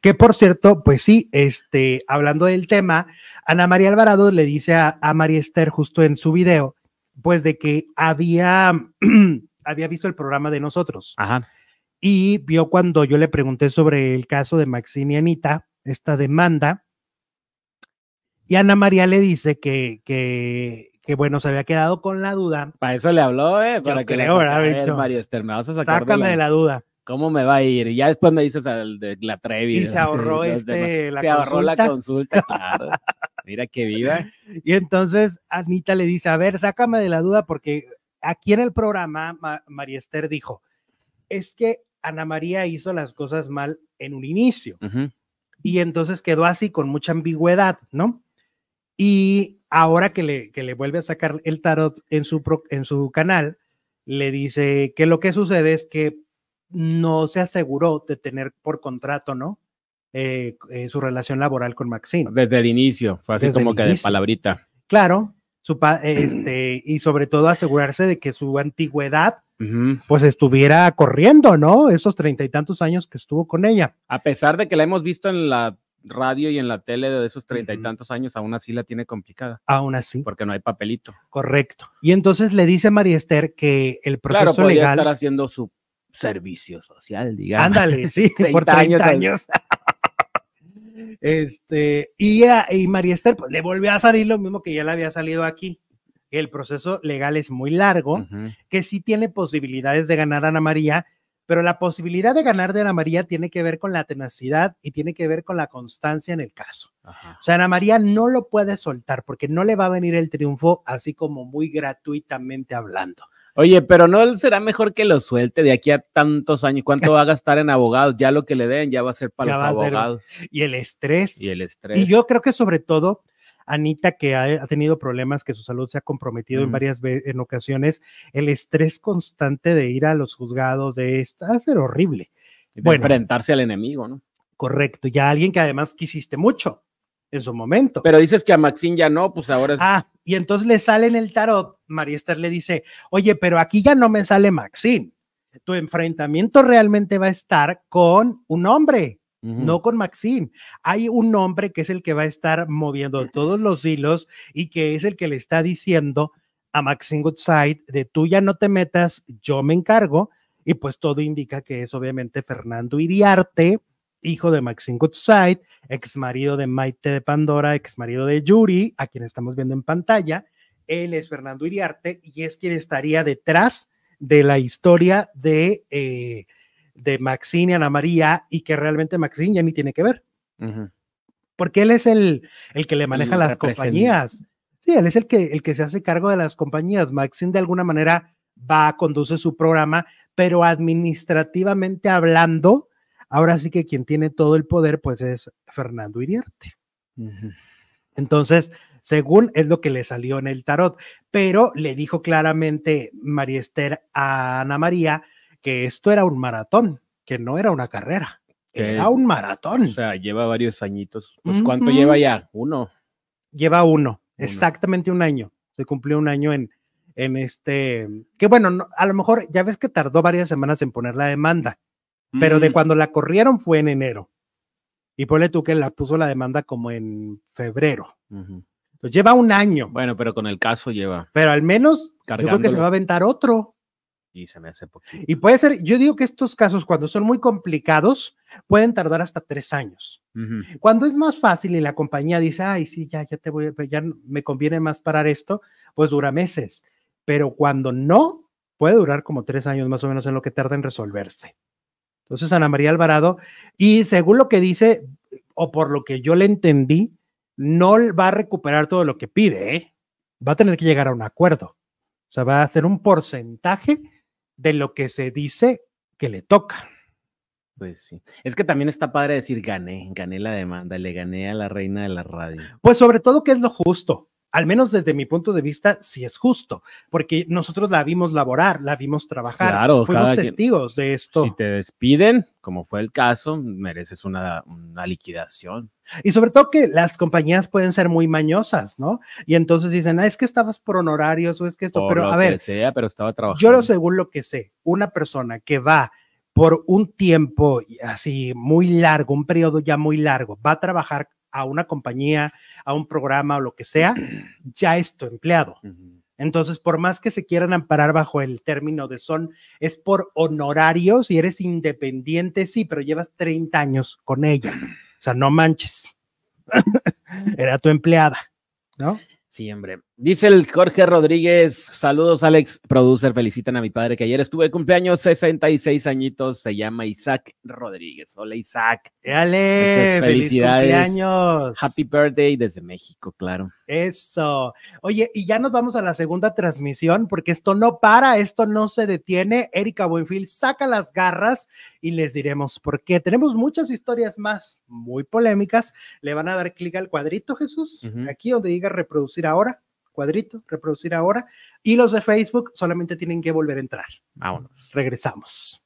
Que por cierto, pues sí, este, hablando del tema, Ana María Alvarado le dice a, a María Esther justo en su video, pues de que había, había visto el programa de nosotros. Ajá. Y vio cuando yo le pregunté sobre el caso de Maxim y Anita, esta demanda. Y Ana María le dice que, que, bueno, se había quedado con la duda. Para eso le habló, ¿eh? Para que le a ver, Esther, me vas a sacar Sácame de la duda. ¿Cómo me va a ir? Y ya después me dices de la Trevi. Y se ahorró este, la se consulta. ahorró la consulta, Mira qué viva. Y entonces Anita le dice, a ver, sácame de la duda porque aquí en el programa María Esther dijo, es que Ana María hizo las cosas mal en un inicio. Y entonces quedó así con mucha ambigüedad, ¿no? Y ahora que le, que le vuelve a sacar el tarot en su, en su canal, le dice que lo que sucede es que no se aseguró de tener por contrato, ¿no? Eh, eh, su relación laboral con Maxine. Desde el inicio, fue así como que de palabrita. Claro, su este, y sobre todo asegurarse de que su antigüedad pues estuviera corriendo, ¿no? Esos treinta y tantos años que estuvo con ella. A pesar de que la hemos visto en la radio y en la tele de esos treinta y tantos años, aún así la tiene complicada. Aún así. Porque no hay papelito. Correcto. Y entonces le dice a María Esther que el proceso claro, podía estar haciendo su servicio social, digamos. Ándale, sí, por 30 años. este, y, María Esther, pues le volvió a salir lo mismo que ya le había salido aquí. El proceso legal es muy largo, que sí tiene posibilidades de ganar a Ana María, pero la posibilidad de ganar de Ana María tiene que ver con la tenacidad y tiene que ver con la constancia en el caso. O sea, Ana María no lo puede soltar porque no le va a venir el triunfo así como muy gratuitamente hablando. Oye, pero no será mejor que lo suelte de aquí a tantos años. ¿Cuánto va a gastar en abogados? Ya lo que le den ya va a ser para los abogados. y el estrés. Y el estrés. Y yo creo que sobre todo, Anita, que ha, tenido problemas, que su salud se ha comprometido en varias en ocasiones, el estrés constante de ir a los juzgados, de estar ser horrible. De enfrentarse al enemigo, ¿no? Correcto. Ya alguien que además quisiste mucho en su momento. Pero dices que a Maxine ya no, pues ahora. Ah, y entonces le sale en el tarot, María Esther le dice, oye, pero aquí ya no me sale Maxine. Tu enfrentamiento realmente va a estar con un hombre, no con Maxine. Hay un hombre que es el que va a estar moviendo todos los hilos y que es el que le está diciendo a Maxine Goodside de tú ya no te metas, yo me encargo. Y pues todo indica que es obviamente Fernando Iriarte, hijo de Maxine Goodside, ex marido de Maite de Pandora, ex marido de Yuri, a quien estamos viendo en pantalla. Él es Fernando Iriarte y es quien estaría detrás de la historia de, eh, de Maxine y Ana María y que realmente Maxine ya ni tiene que ver. Porque él es el, el que le maneja las compañías. Sí, él es el que, el que se hace cargo de las compañías. Maxine de alguna manera va, conduce su programa, pero administrativamente hablando, Ahora sí que quien tiene todo el poder, pues es Fernando Iriarte. Entonces, según es lo que le salió en el tarot, pero le dijo claramente María Esther a Ana María que esto era un maratón, que no era una carrera, que era un maratón. O sea, lleva varios añitos. Pues, ¿cuánto lleva ya? Uno. Lleva uno, exactamente un año. Se cumplió un año en, en este, que bueno, a lo mejor ya ves que tardó varias semanas en poner la demanda pero de mm. cuando la corrieron fue en enero. Y ponle tú que la puso la demanda como en febrero. lleva un año. Bueno, pero con el caso lleva. Pero al menos yo creo que se va a aventar otro. Y se me hace poquito. Y puede ser, yo digo que estos casos cuando son muy complicados pueden tardar hasta tres años. Cuando es más fácil y la compañía dice, ay, sí, ya, ya te voy, pues, ya me conviene más parar esto, pues dura meses. Pero cuando no, puede durar como tres años más o menos en lo que tarda en resolverse. Entonces, Ana María Alvarado, y según lo que dice, o por lo que yo le entendí, no va a recuperar todo lo que pide, ¿eh? va a tener que llegar a un acuerdo. O sea, va a ser un porcentaje de lo que se dice que le toca. Pues sí. Es que también está padre decir gané, gané la demanda, le gané a la reina de la radio. Pues sobre todo que es lo justo al menos desde mi punto de vista, sí es justo, porque nosotros la vimos laborar, la vimos trabajar, fuimos testigos de esto. Si te despiden, como fue el caso, mereces una, liquidación. Y sobre todo que las compañías pueden ser muy mañosas, ¿no? Y entonces dicen, ah, es que estabas por honorarios o es que esto, pero a ver, sea, pero estaba trabajando. Yo lo según lo que sé, una persona que va por un tiempo así muy largo, un periodo ya muy largo, va a trabajar a una compañía, a un programa o lo que sea, ya es tu empleado. Entonces, por más que se quieran amparar bajo el término de son, es por honorarios y eres independiente, sí, pero llevas 30 años con ella. O sea, no manches. Era tu empleada, ¿no? Sí, breve. Dice el Jorge Rodríguez, saludos Alex, producer, felicitan a mi padre que ayer estuve de cumpleaños, 66 añitos, se llama Isaac Rodríguez. Hola Isaac. ¡Ale! ¡Felicidades! ¡Feliz cumpleaños! Happy birthday desde México, claro. Eso. Oye, y ya nos vamos a la segunda transmisión porque esto no para, esto no se detiene. Erika Buenfil saca las garras y les diremos por qué. Tenemos muchas historias más muy polémicas. Le van a dar clic al cuadrito, Jesús, aquí donde diga reproducir ahora cuadrito, reproducir ahora, y los de Facebook solamente tienen que volver a entrar. Vámonos. Regresamos.